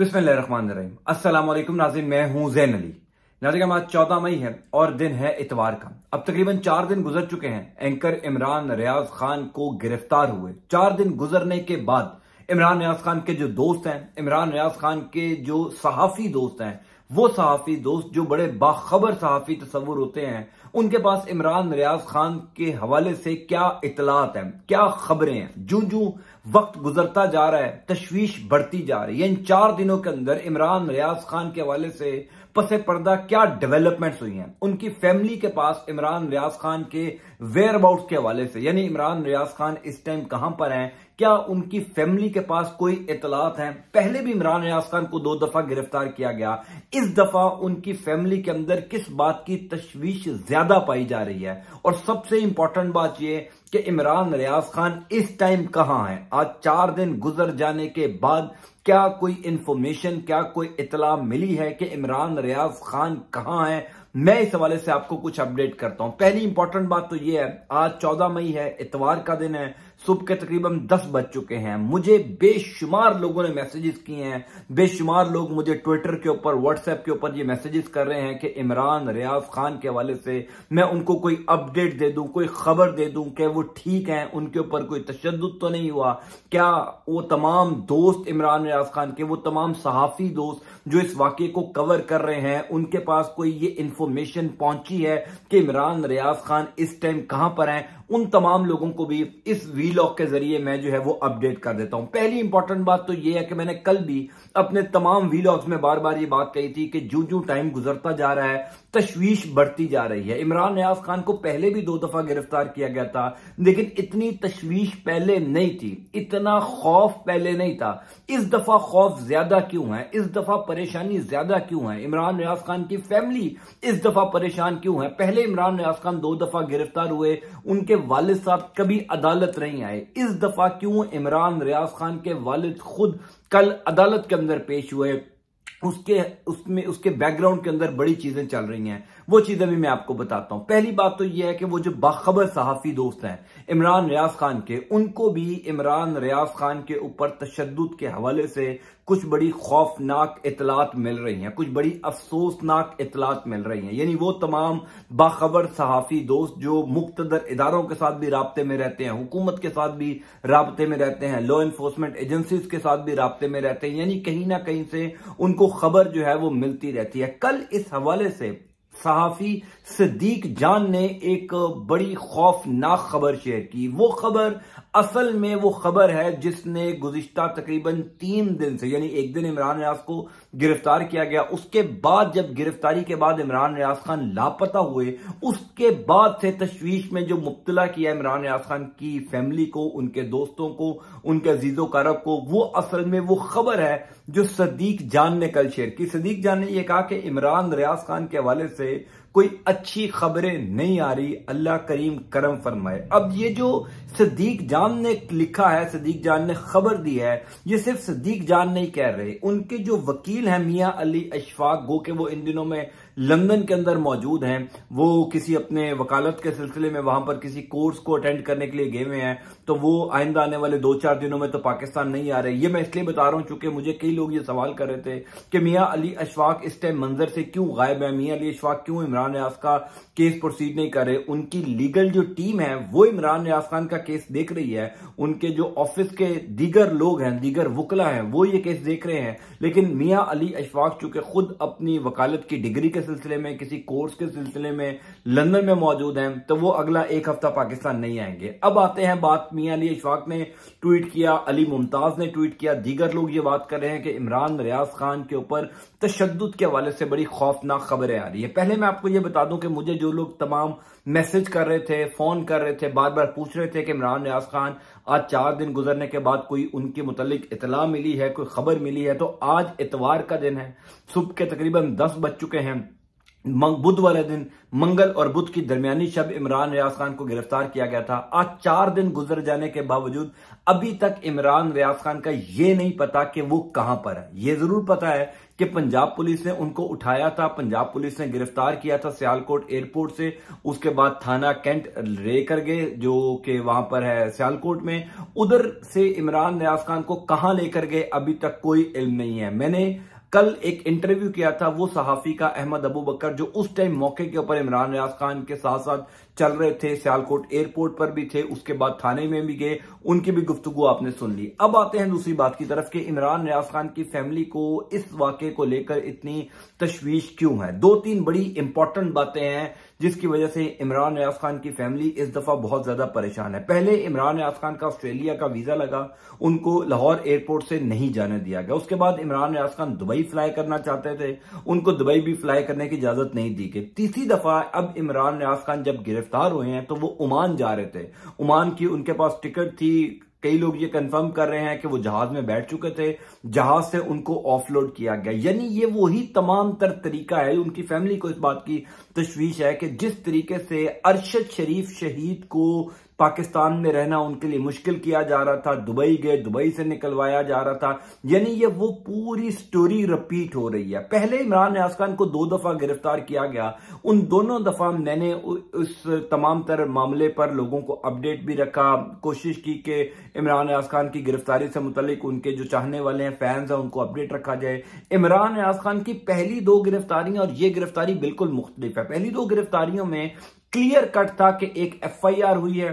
बिस्मिल्लाम असलम मैं हूं जैन अली नाजिक आज चौदह मई है और दिन है इतवार का अब तकरीबन चार दिन गुजर चुके हैं एंकर इमरान रियाज खान को गिरफ्तार हुए चार दिन गुजरने के बाद इमरान रियाज खान के जो दोस्त हैं इमरान रियाज खान के जो सहाफ़ी दोस्त हैं वो सहाफ़ी दोस्त जो बड़े बाखबर सहाफ़ी तस्वुर होते हैं उनके पास इमरान रियाज खान के हवाले से क्या इतलात हैं क्या खबरें हैं जू जू वक्त गुजरता जा रहा है तशवीश बढ़ती जा रही है इन चार दिनों के अंदर इमरान रियाज खान के हवाले से पसे पर्दा क्या डेवलपमेंट्स हुई हैं उनकी फैमिली के पास इमरान रियाज खान के वेयर अबाउट के हवाले से यानी इमरान रियाज खान इस टाइम कहां पर हैं क्या उनकी फैमिली के पास कोई इतलात हैं पहले भी इमरान रियाज खान को दो दफा गिरफ्तार किया गया इस दफा उनकी फैमिली के अंदर किस बात की तशवीश ज्यादा पाई जा रही है और सबसे इंपॉर्टेंट बात यह कि इमरान रियाज खान इस टाइम कहाँ है आज चार दिन गुजर जाने के बाद क्या कोई इंफॉर्मेशन क्या कोई इतला मिली है कि इमरान रियाज खान कहाँ है मैं इस हवाले से आपको कुछ अपडेट करता हूं पहली इंपॉर्टेंट बात तो यह है आज चौदह मई है इतवार का दिन है सुबह के तकरीबन दस बज चुके हैं मुझे बेशुमार लोगों ने मैसेजेस किए हैं बेशुमार लोग मुझे ट्विटर के ऊपर व्हाट्सएप के ऊपर ये मैसेजेस कर रहे हैं कि इमरान रियाज खान के हवाले से मैं उनको कोई अपडेट दे दूं कोई खबर दे दूं क्या वो ठीक हैं उनके ऊपर कोई तशद तो नहीं हुआ क्या वो तमाम दोस्त इमरान रियाज खान के वो तमाम सहाफी दोस्त जो इस वाक्य को कवर कर रहे हैं उनके पास कोई ये इन्फॉर्म इंफॉर्मेशन पहुंची है कि इमरान रियाज खान इस टाइम कहां पर हैं उन तमाम लोगों को भी इस वीलॉग के जरिए मैं जो है वो अपडेट कर देता हूं पहली इंपॉर्टेंट बात तो ये है कि मैंने कल भी अपने तमाम वीलॉग्स में बार बार ये बात कही थी कि जो जो टाइम गुजरता जा रहा है तशवीश बढ़ती जा रही है इमरान नयाज खान को पहले भी दो दफा गिरफ्तार किया गया था लेकिन इतनी तशवीश पहले नहीं थी इतना खौफ पहले नहीं था इस दफा खौफ ज्यादा क्यों है इस दफा परेशानी ज्यादा क्यों है इमरान नयाज खान की फैमिली इस दफा परेशान क्यों है पहले इमरान नयाज खान दो दफा गिरफ्तार हुए उनके वालिद साहब कभी अदालत नहीं आए इस दफा क्यों इमरान रियाज खान के वालिद खुद कल अदालत के अंदर पेश हुए उसके उसमें उसके बैकग्राउंड के अंदर बड़ी चीजें चल रही हैं वो चीजें भी मैं आपको बताता हूं पहली बात तो यह है कि वो जो बाखबर सहाफी दोस्त हैं इमरान रियाज खान के उनको भी इमरान रियाज खान के ऊपर तशद के हवाले से कुछ बड़ी खौफनाक इतलात मिल रही हैं कुछ बड़ी अफसोसनाक इतलात मिल रही हैं यानी वो तमाम बाखबर सहाफ़ी दोस्त जो मुख्तर इदारों के साथ भी रबते में रहते हैं हुकूमत के साथ भी रबते में रहते हैं लॉ इन्फोर्समेंट एजेंसीज के साथ भी रबते में रहते हैं यानी कहीं ना कहीं से उनको खबर जो है वो मिलती रहती है कल इस हवाले से सहाफ़ी सदीक जान ने एक बड़ी खौफनाक खबर शेयर की वो खबर असल में वो खबर है जिसने गुजश्ता तकरीबन तीन दिन से यानी एक दिन इमरान रियाज को गिरफ्तार किया गया उसके बाद जब गिरफ्तारी के बाद इमरान रियाज खान लापता हुए उसके बाद से तश्वीश में जो मुबतला किया इमरान रियाज खान की फैमिली को उनके दोस्तों को उनके अजीजों कारब को वो असल में वो खबर है जो सदीक जान ने कल शेयर की सदीक जान ने यह कहा कि इमरान रियाज खान के हवाले से कोई अच्छी खबरें नहीं आ रही अल्लाह करीम करम फरमाए अब ये जो सदीक जान जान ने लिखा है सदीक जान ने खबर दी है ये सिर्फ सदीक जान नहीं कह रहे उनके जो वकील हैं मियां अली अशफाक गो के वो इन दिनों में लंदन के अंदर मौजूद हैं वो किसी अपने वकालत के सिलसिले में वहां पर किसी कोर्स को अटेंड करने के लिए गए हुए हैं तो वो आइंदा आने वाले दो चार दिनों में तो पाकिस्तान नहीं आ रहे ये मैं इसलिए बता रहा हूं चूंकि मुझे कई लोग ये सवाल कर रहे थे कि मियाँ अली अशफाक इस टाइम मंजर से क्यों गायब है मियाँ अली अशफाक क्यों इमरान रियाज का केस प्रोसीड नहीं कर रहे उनकी लीगल जो टीम है वो इमरान रियाज खान का केस देख रही है उनके जो ऑफिस के दीगर लोग हैं दीगर वकला हैं वो ये केस देख रहे हैं लेकिन मियाँ अली अशफाक चूंकि खुद अपनी वकालत की डिग्री के के सिलसिले में किसी कोर्स के सिलसिले में लंदन में मौजूद हैं तो वो अगला एक हफ्ता पाकिस्तान नहीं आएंगे अब आते हैं बात मियाँ अली इशफाक ने ट्वीट किया अली मुमताज ने ट्वीट किया दीगर लोग ये बात कर रहे हैं कि इमरान रियाज खान के ऊपर तशद के हवाले से बड़ी खौफनाक खबरें आ रही है पहले मैं आपको ये बता दूं कि मुझे जो लोग तमाम मैसेज कर रहे थे फोन कर रहे थे बार बार पूछ रहे थे कि इमरान रियाज खान आज चार दिन गुजरने के बाद कोई उनके मुतलिक इतला मिली है कोई खबर मिली है तो आज इतवार का दिन है सुबह के तकरीबन दस बज चुके हैं बुध वाले दिन मंगल और बुध की दरमियानी शब इमरान रियाज खान को गिरफ्तार किया गया था आज चार दिन गुजर जाने के बावजूद अभी तक इमरान रियाज खान का यह नहीं पता कि वो कहां पर है यह जरूर पता है कि पंजाब पुलिस ने उनको उठाया था पंजाब पुलिस ने गिरफ्तार किया था सियालकोट एयरपोर्ट से उसके बाद थाना कैंट लेकर गए जो कि वहां पर है सियालकोट में उधर से इमरान रियाज खान को कहां लेकर गए अभी तक कोई इल्म नहीं है मैंने कल एक इंटरव्यू किया था वो सहाफी का अहमद अबू बकर जो उस टाइम मौके के ऊपर इमरान रियाज खान के साथ साथ चल रहे थे सियालकोट एयरपोर्ट पर भी थे उसके बाद थाने में भी गए उनकी भी गुफ्तगु आपने सुन ली अब आते हैं दूसरी बात की तरफ कि इमरान रियाज खान की फैमिली को इस वाक्य को लेकर इतनी तशवीश क्यों है दो तीन बड़ी इंपॉर्टेंट बातें हैं जिसकी वजह से इमरान रियाज खान की फैमिली इस दफा बहुत ज्यादा परेशान है पहले इमरान रियाज खान का ऑस्ट्रेलिया का वीजा लगा उनको लाहौर एयरपोर्ट से नहीं जाने दिया गया उसके बाद इमरान रियाज खान दुबई फ्लाई करना चाहते थे उनको दुबई भी फ्लाई करने की इजाजत नहीं दी गई तीसरी दफा अब इमरान रियाज खान जब गिरफ्तार हुए हैं तो वो ओमान जा रहे थे ओमान की उनके पास टिकट थी कई लोग ये कंफर्म कर रहे हैं कि वो जहाज में बैठ चुके थे जहाज से उनको ऑफलोड किया गया यानी ये वही तमाम तर तरीका है उनकी फैमिली को इस बात की तशवीश है कि जिस तरीके से अरशद शरीफ शहीद को पाकिस्तान में रहना उनके लिए मुश्किल किया जा रहा था दुबई गए दुबई से निकलवाया जा रहा था यानी ये वो पूरी स्टोरी रिपीट हो रही है पहले इमरान न्याज खान को दो दफा गिरफ्तार किया गया उन दोनों दफा मैंने उस तमाम तर मामले पर लोगों को अपडेट भी रखा कोशिश की कि इमरान न्याज खान की गिरफ्तारी से मुतलिक उनके जो चाहने वाले हैं फैंस हैं उनको अपडेट रखा जाए इमरान न्याज खान की पहली दो गिरफ्तारियां और ये गिरफ्तारी बिल्कुल मुख्तलिफ है पहली दो गिरफ्तारियों में क्लियर कट था कि एक एफआईआर हुई है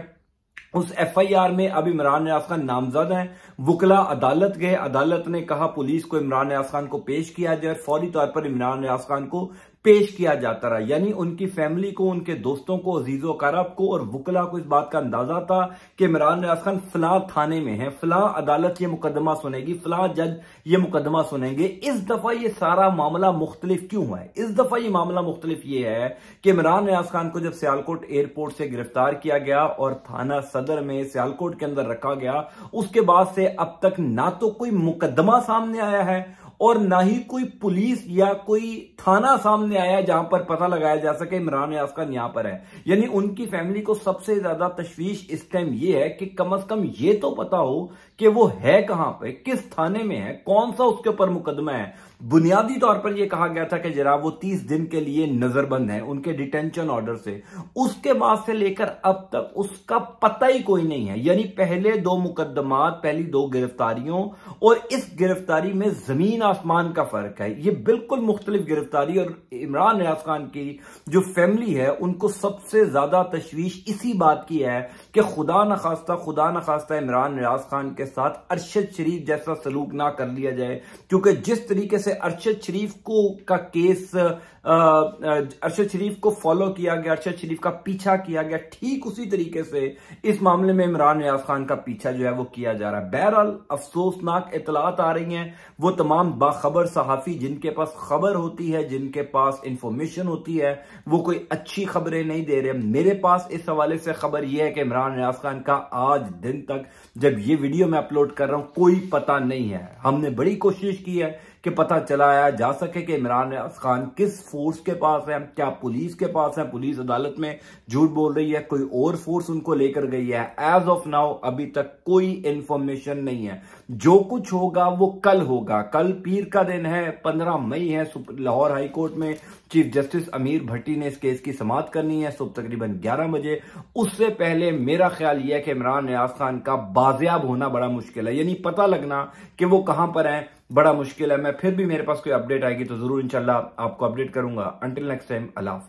उस एफआईआर में अब इमरान न्याज खान नामजद हैं वकला अदालत गए अदालत ने कहा पुलिस को इमरान न्याज खान को पेश किया जाए फौरी तौर पर इमरान न्याज खान को पेश किया जाता रहा यानी उनकी फैमिली को उनके दोस्तों को अजीजो करब को और वकला को इस बात का अंदाजा था कि इमरान रियाज खान फलाह थाने में है फलाह अदालत ये मुकदमा सुनेगी फलाह जज ये मुकदमा सुनेंगे इस दफा ये सारा मामला मुख्तलिफ क्यों है इस दफा ये मामला मुख्तलिफ ये है कि इमरान रियाज खान को जब सियालकोट एयरपोर्ट से गिरफ्तार किया गया और थाना सदर में सियालकोट के अंदर रखा गया उसके बाद से अब तक ना तो कोई मुकदमा सामने आया है और ना ही कोई पुलिस या कोई थाना सामने आया जहां पर पता लगाया जा सके इमरान याज का यहां पर है यानी उनकी फैमिली को सबसे ज्यादा तशवीश इस टाइम ये है कि कम अज कम ये तो पता हो कि वो है कहां पे किस थाने में है कौन सा उसके ऊपर मुकदमा है बुनियादी तौर पर यह कहा गया था कि जरा वो तीस दिन के लिए नजरबंद है उनके डिटेंशन ऑर्डर से उसके बाद से लेकर अब तक उसका पता ही कोई नहीं है यानी पहले दो मुकदमात पहली दो गिरफ्तारियों और इस गिरफ्तारी में जमीन आसमान का फर्क है यह बिल्कुल मुख्तलिफ गिरफ्तारी और इमरान रियाज खान की जो फैमिली है उनको सबसे ज्यादा तशवीश इसी बात की है कि खुदा नखास्ता खुदा न खास्ता इमरान रियाज खान के साथ अरशद शरीफ जैसा सलूक ना कर लिया जाए क्योंकि जिस तरीके से जैसे अरशद शरीफ को का केस अरशद शरीफ को फॉलो किया गया अरशद शरीफ का पीछा किया गया ठीक उसी तरीके से इस मामले में इमरान रियाज खान का पीछा जो है वो किया जा रहा है बहरहाल अफसोसनाक इतलात आ रही हैं वो तमाम बाखबर सहाफ़ी जिनके पास खबर होती है जिनके पास इंफॉर्मेशन होती है वो कोई अच्छी खबरें नहीं दे रहे मेरे पास इस हवाले से खबर यह है कि इमरान रियाज खान का आज दिन तक जब ये वीडियो मैं अपलोड कर रहा हूं कोई पता नहीं है हमने बड़ी कोशिश की है कि पता चलाया जा सके कि इमरान खान किस फोर्स के पास है क्या पुलिस के पास है पुलिस अदालत में झूठ बोल रही है कोई और फोर्स उनको लेकर गई है एज ऑफ नाउ अभी तक कोई इंफॉर्मेशन नहीं है जो कुछ होगा वो कल होगा कल पीर का दिन है पंद्रह मई है लाहौर हाईकोर्ट में चीफ जस्टिस अमीर भट्टी ने इस केस की समाप्त करनी है सुबह तकरीबन 11 बजे उससे पहले मेरा ख्याल यह है कि इमरान रियाज खान का बाजियाब होना बड़ा मुश्किल है यानी पता लगना कि वो कहां पर हैं बड़ा मुश्किल है मैं फिर भी मेरे पास कोई अपडेट आएगी तो जरूर इंशाल्लाह आपको अपडेट करूंगा अंटिल नेक्स्ट टाइम अल्लाह